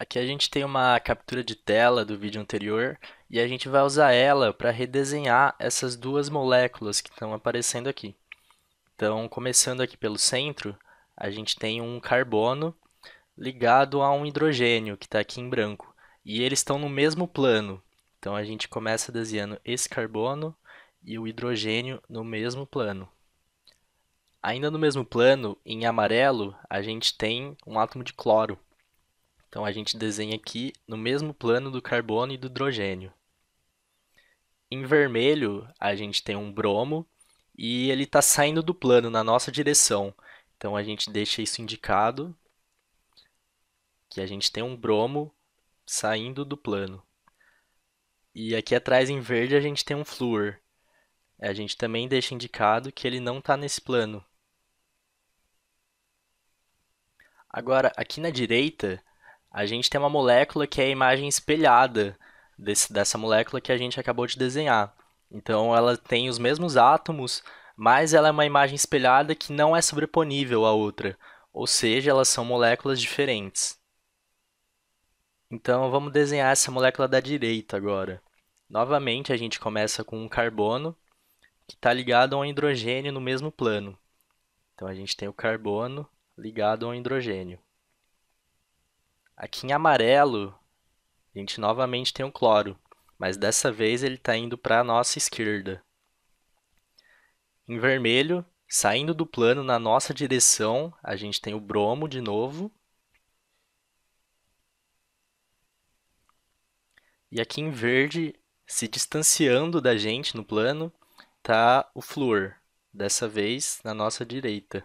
Aqui a gente tem uma captura de tela do vídeo anterior e a gente vai usar ela para redesenhar essas duas moléculas que estão aparecendo aqui. Então, começando aqui pelo centro, a gente tem um carbono ligado a um hidrogênio, que está aqui em branco. E eles estão no mesmo plano. Então, a gente começa desenhando esse carbono e o hidrogênio no mesmo plano. Ainda no mesmo plano, em amarelo, a gente tem um átomo de cloro. Então a gente desenha aqui no mesmo plano do carbono e do hidrogênio. Em vermelho, a gente tem um bromo e ele está saindo do plano na nossa direção. Então a gente deixa isso indicado que a gente tem um bromo saindo do plano. E aqui atrás em verde a gente tem um flúor. A gente também deixa indicado que ele não está nesse plano. Agora, aqui na direita, a gente tem uma molécula que é a imagem espelhada desse, dessa molécula que a gente acabou de desenhar. Então ela tem os mesmos átomos, mas ela é uma imagem espelhada que não é sobreponível à outra, ou seja, elas são moléculas diferentes. Então vamos desenhar essa molécula da direita agora. Novamente a gente começa com um carbono que está ligado ao hidrogênio no mesmo plano. Então a gente tem o carbono ligado ao hidrogênio. Aqui em amarelo, a gente novamente tem o cloro, mas dessa vez ele está indo para a nossa esquerda. Em vermelho, saindo do plano na nossa direção, a gente tem o bromo de novo. E aqui em verde, se distanciando da gente no plano, tá o flúor, dessa vez na nossa direita.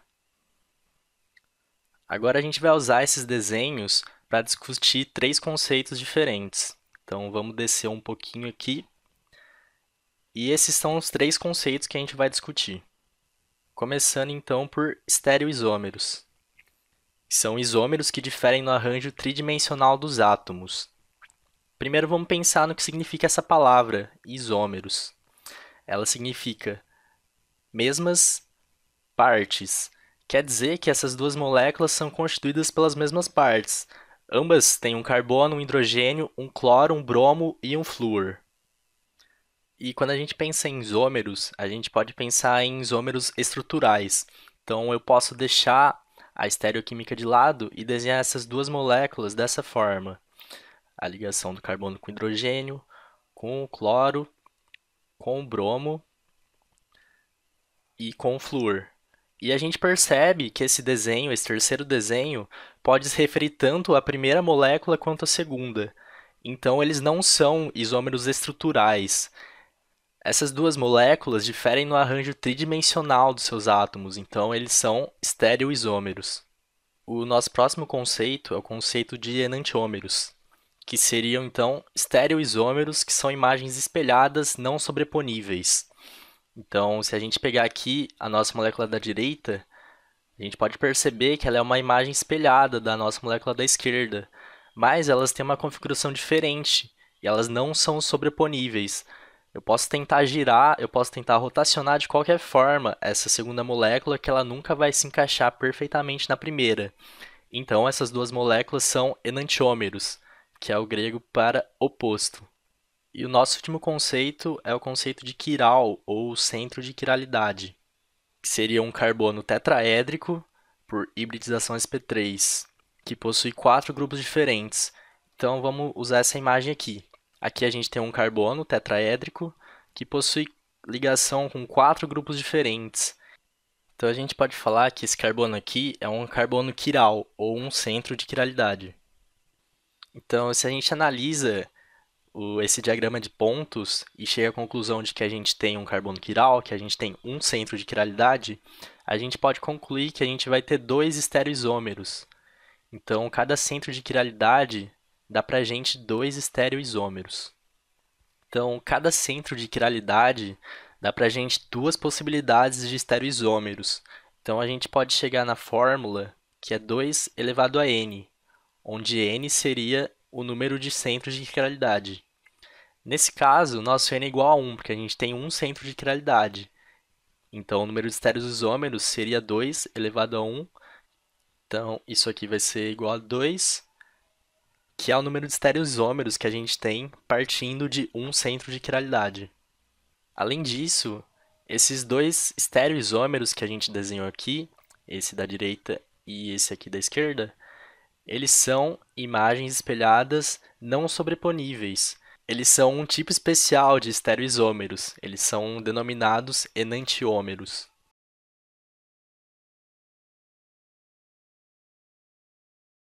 Agora a gente vai usar esses desenhos para discutir três conceitos diferentes. Então vamos descer um pouquinho aqui. E esses são os três conceitos que a gente vai discutir. Começando então por estereoisômeros. São isômeros que diferem no arranjo tridimensional dos átomos. Primeiro vamos pensar no que significa essa palavra, isômeros. Ela significa mesmas partes. Quer dizer que essas duas moléculas são constituídas pelas mesmas partes, Ambas têm um carbono, um hidrogênio, um cloro, um bromo e um flúor. E quando a gente pensa em isômeros, a gente pode pensar em isômeros estruturais. Então eu posso deixar a estereoquímica de lado e desenhar essas duas moléculas dessa forma. A ligação do carbono com hidrogênio, com o cloro, com o bromo e com o flúor. E a gente percebe que esse desenho, esse terceiro desenho, pode se referir tanto à primeira molécula quanto à segunda. Então, eles não são isômeros estruturais. Essas duas moléculas diferem no arranjo tridimensional dos seus átomos, então eles são estereoisômeros. O nosso próximo conceito é o conceito de enantiômeros, que seriam então estereoisômeros que são imagens espelhadas não sobreponíveis. Então, se a gente pegar aqui a nossa molécula da direita, a gente pode perceber que ela é uma imagem espelhada da nossa molécula da esquerda, mas elas têm uma configuração diferente e elas não são sobreponíveis. Eu posso tentar girar, eu posso tentar rotacionar de qualquer forma essa segunda molécula que ela nunca vai se encaixar perfeitamente na primeira. Então essas duas moléculas são enantiômeros, que é o grego para oposto. E o nosso último conceito é o conceito de quiral, ou centro de quiralidade, que seria um carbono tetraédrico por hibridização sp3, que possui quatro grupos diferentes. Então vamos usar essa imagem aqui. Aqui a gente tem um carbono tetraédrico que possui ligação com quatro grupos diferentes. Então a gente pode falar que esse carbono aqui é um carbono quiral, ou um centro de quiralidade. Então, se a gente analisa o, esse diagrama de pontos e chega à conclusão de que a gente tem um carbono quiral, que a gente tem um centro de quiralidade, a gente pode concluir que a gente vai ter dois estereoisômeros. Então, cada centro de quiralidade dá para a gente dois estereoisômeros. Então, cada centro de quiralidade dá para a gente duas possibilidades de estereoisômeros. Então, a gente pode chegar na fórmula que é 2 elevado a n, onde n seria o número de centros de quiralidade. Nesse caso, nosso n é igual a 1, porque a gente tem um centro de quiralidade. Então, o número de estéreos isômeros seria 2 elevado a 1. Então, isso aqui vai ser igual a 2, que é o número de estéreos isômeros que a gente tem partindo de um centro de quiralidade. Além disso, esses dois estereoisômeros que a gente desenhou aqui, esse da direita e esse aqui da esquerda, eles são imagens espelhadas não sobreponíveis. Eles são um tipo especial de estereoisômeros. Eles são denominados enantiômeros.